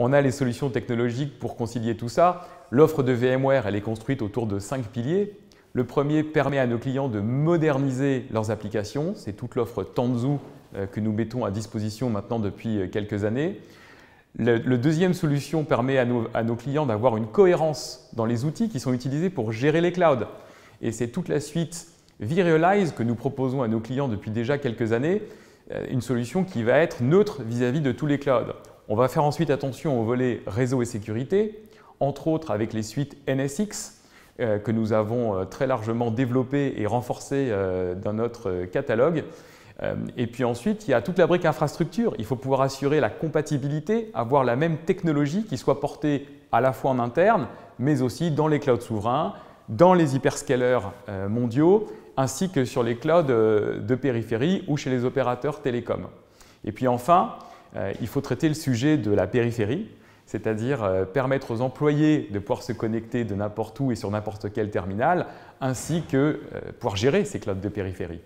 On a les solutions technologiques pour concilier tout ça. L'offre de VMware, elle est construite autour de cinq piliers. Le premier permet à nos clients de moderniser leurs applications. C'est toute l'offre Tanzu euh, que nous mettons à disposition maintenant depuis euh, quelques années. Le, deuxième solution permet à nos, clients d'avoir une cohérence dans les outils qui sont utilisés pour gérer les clouds. Et c'est toute la suite vRealize que nous proposons à nos clients depuis déjà quelques années, euh, une solution qui va être neutre vis à -vis de tous les clouds. On va faire ensuite attention au volet réseau et sécurité, entre autres avec les suites NSX euh, que nous avons euh, très largement développées et renforcées euh, dans notre catalogue. et puis ensuite, il y a toute la brique infrastructure. Il faut pouvoir assurer la compatibilité, avoir la même technologie qui soit portée à la fois en interne, mais aussi dans les clouds souverains, dans les hyperscalers mondiaux, ainsi que sur les clouds de périphérie ou chez les opérateurs télécom. Et puis enfin, euh, il faut traiter le sujet de la périphérie, c'est-à-dire euh, permettre aux employés de pouvoir se connecter de n'importe où et sur n'importe quel terminal, ainsi que euh, pouvoir gérer ces clouds de périphérie.